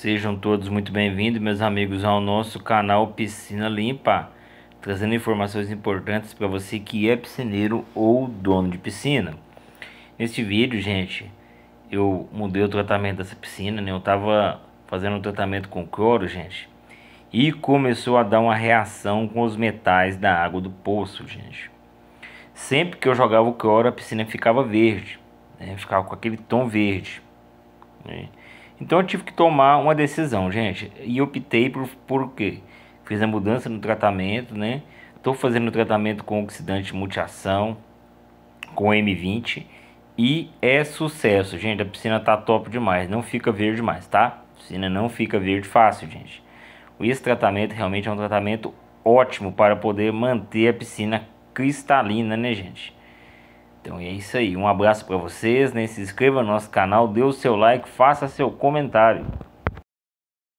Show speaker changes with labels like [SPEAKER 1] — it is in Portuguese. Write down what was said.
[SPEAKER 1] Sejam todos muito bem-vindos, meus amigos, ao nosso canal Piscina Limpa, trazendo informações importantes para você que é piscineiro ou dono de piscina. Neste vídeo, gente, eu mudei o tratamento dessa piscina, né? Eu tava fazendo um tratamento com cloro, gente, e começou a dar uma reação com os metais da água do poço, gente. Sempre que eu jogava o cloro, a piscina ficava verde, né? Ficava com aquele tom verde. Né? Então eu tive que tomar uma decisão, gente, e optei por, por quê? Fiz a mudança no tratamento, né? Estou fazendo o tratamento com oxidante multiação, com M20 e é sucesso, gente. A piscina tá top demais, não fica verde mais, tá? A piscina não fica verde fácil, gente. Esse tratamento realmente é um tratamento ótimo para poder manter a piscina cristalina, né, gente? Então é isso aí. Um abraço para vocês, né? Se inscreva no nosso canal, dê o seu like, faça seu comentário.